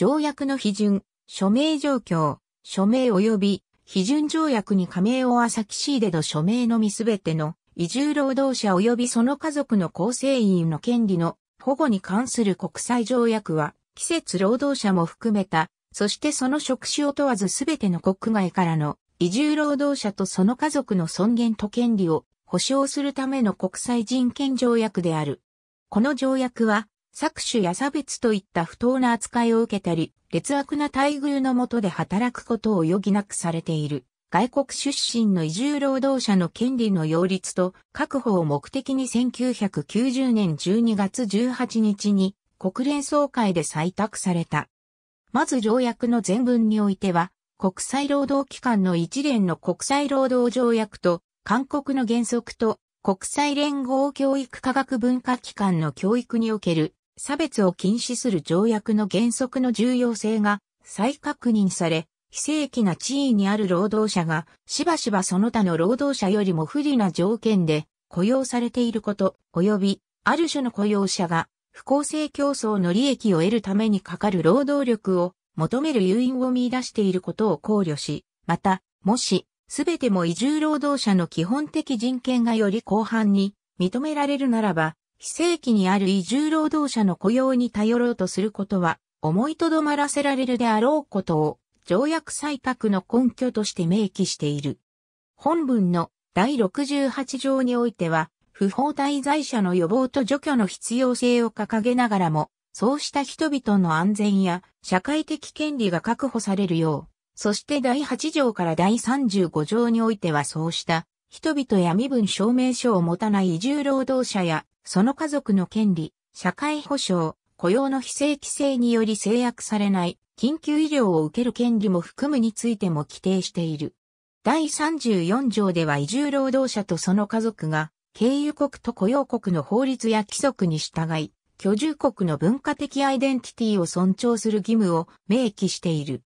条約の批准、署名状況、署名及び批准条約に加盟を浅木シーデの署名のみすべての移住労働者及びその家族の構成員の権利の保護に関する国際条約は、季節労働者も含めた、そしてその職種を問わずすべての国外からの移住労働者とその家族の尊厳と権利を保障するための国際人権条約である。この条約は搾取や差別といった不当な扱いを受けたり、劣悪な待遇の下で働くことを余儀なくされている。外国出身の移住労働者の権利の擁立と確保を目的に1990年12月18日に国連総会で採択された。まず条約の全文においては、国際労働機関の一連の国際労働条約と、韓国の原則と、国際連合教育科学文化機関の教育における差別を禁止する条約の原則の重要性が再確認され、非正規な地位にある労働者が、しばしばその他の労働者よりも不利な条件で雇用されていること、及び、ある種の雇用者が、不公正競争の利益を得るためにかかる労働力を求める誘因を見出していることを考慮し、また、もし、すべても移住労働者の基本的人権がより広範に認められるならば、非正規にある移住労働者の雇用に頼ろうとすることは、思いとどまらせられるであろうことを、条約採択の根拠として明記している。本文の第68条においては、不法滞在者の予防と除去の必要性を掲げながらも、そうした人々の安全や社会的権利が確保されるよう、そして第8条から第35条においてはそうした人々や身分証明書を持たない移住労働者やその家族の権利、社会保障、雇用の非正規制により制約されない緊急医療を受ける権利も含むについても規定している。第34条では移住労働者とその家族が経由国と雇用国の法律や規則に従い、居住国の文化的アイデンティティを尊重する義務を明記している。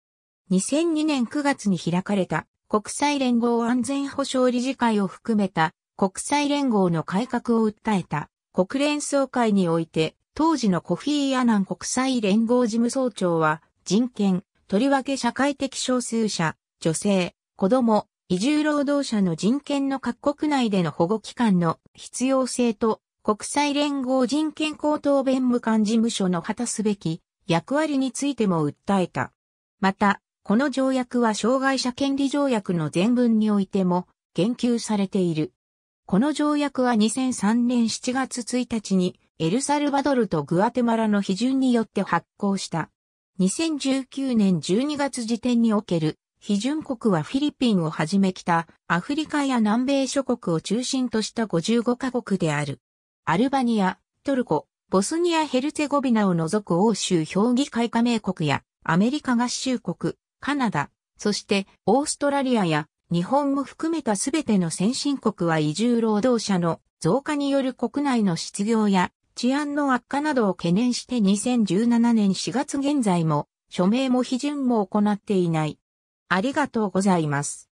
2002年9月に開かれた国際連合安全保障理事会を含めた国際連合の改革を訴えた国連総会において、当時のコフィー・アナン国際連合事務総長は、人権、とりわけ社会的少数者、女性、子供、移住労働者の人権の各国内での保護期間の必要性と、国際連合人権高等弁務官事務所の果たすべき役割についても訴えた。また、この条約は障害者権利条約の全文においても言及されている。この条約は2003年7月1日にエルサルバドルとグアテマラの批准によって発行した。2019年12月時点における批准国はフィリピンをはじめ北アフリカや南米諸国を中心とした55カ国である。アルバニア、トルコ、ボスニア・ヘルツェゴビナを除く欧州評議会加盟国やアメリカ合衆国、カナダ、そしてオーストラリアや日本も含めたすべての先進国は移住労働者の増加による国内の失業や治安の悪化などを懸念して2017年4月現在も署名も批准も行っていない。ありがとうございます。